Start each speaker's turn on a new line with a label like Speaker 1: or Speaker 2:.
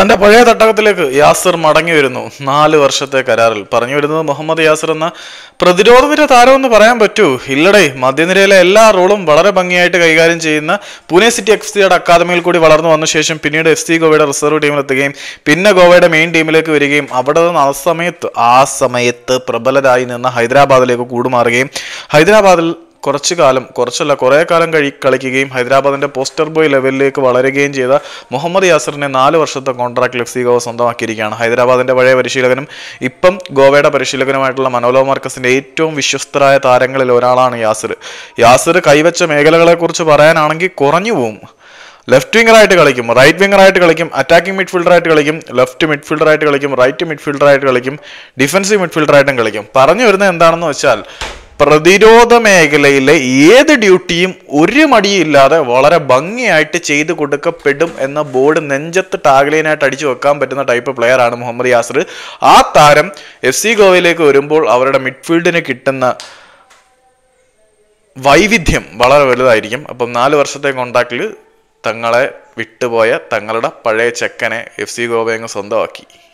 Speaker 1: തന്റെ പഴയ തട്ടകത്തിലേക്ക് യാസർ മടങ്ങി വരുന്നു നാല് വർഷത്തെ കരാറിൽ പറഞ്ഞു വരുന്നത് മുഹമ്മദ് യാസർ എന്ന പ്രതിരോധനിര താരമെന്ന് പറയാൻ പറ്റൂ ഇല്ലടേ മധ്യനിരയിലെ എല്ലാ റോളും വളരെ ഭംഗിയായിട്ട് കൈകാര്യം ചെയ്യുന്ന പൂനെ സിറ്റി എഫ് സിയുടെ അക്കാദമിയിൽ കൂടി വളർന്നു വന്ന ശേഷം പിന്നീട് എഫ് സി ഗോവയുടെ റിസർവ് ടീമിലെത്തുകയും പിന്നെ ഗോവയുടെ മെയിൻ ടീമിലേക്ക് വരികയും അവിടെ നിന്ന് ആ സമയത്ത് ആ സമയത്ത് പ്രബലരായി നിന്ന് ഹൈദരാബാദിലേക്ക് കൂടുമാറുകയും ഹൈദരാബാദിൽ കുറച്ചു കാലം കുറച്ചല്ല കുറേ കാലം കഴി കളിക്കുകയും ഹൈദരാബാദിന്റെ പോസ്റ്റർ ബോയ് ലെവലിലേക്ക് വളരുകയും ചെയ്ത മുഹമ്മദ് യാസറിനെ നാല് വർഷത്തെ കോൺട്രാക്ട് ഗോവ സ്വന്തമാക്കിയിരിക്കുകയാണ് ഹൈദരാബാദിന്റെ പഴയ പരിശീലകനും ഇപ്പം ഗോവയുടെ പരിശീലകനുമായിട്ടുള്ള മനോലോ മാർക്കസിന്റെ ഏറ്റവും വിശ്വസ്തരായ താരങ്ങളിൽ ഒരാളാണ് യാസിർ യാസിർ കൈവച്ച മേഖലകളെക്കുറിച്ച് പറയാനാണെങ്കിൽ കുറഞ്ഞു പോവും ലെഫ്റ്റ് വിംഗറായിട്ട് കളിക്കും റൈറ്റ് വിംഗറായിട്ട് കളിക്കും അറ്റാക്കിംഗ് മിഡ്ഫീൽഡറായിട്ട് കളിക്കും ലെഫ്റ്റ് മിഡ്ഫീൽഡറായിട്ട് കളിക്കും റൈറ്റ് മിഡ്ഫീൽഡറായിട്ട് കളിക്കും ഡിഫൻസീവ് മിഡ്ഫീൽഡറായിട്ടും കളിക്കും പറഞ്ഞു വരുന്നത് എന്താണെന്ന് വെച്ചാൽ പ്രതിരോധ മേഖലയിലെ ഏത് ഡ്യൂട്ടിയും ഒരു മടിയില്ലാതെ വളരെ ഭംഗിയായിട്ട് ചെയ്തു കൊടുക്കപ്പെടും എന്ന ബോർഡ് നെഞ്ചത്ത് ടാഗ്ലൈനായിട്ട് അടിച്ചു വെക്കാൻ പറ്റുന്ന ടൈപ്പ് പ്ലെയർ ആണ് മുഹമ്മദ് യാസർ ആ താരം എഫ് സി ഗോവയിലേക്ക് വരുമ്പോൾ അവരുടെ മിഡ്ഫീൽഡിന് കിട്ടുന്ന വൈവിധ്യം വളരെ വലുതായിരിക്കും അപ്പം നാല് വർഷത്തെ കോണ്ടാക്റ്റിൽ തങ്ങളെ വിട്ടുപോയ തങ്ങളുടെ പഴയ ചെക്കനെ എഫ് സി ഗോവയങ്ങ് സ്വന്തമാക്കി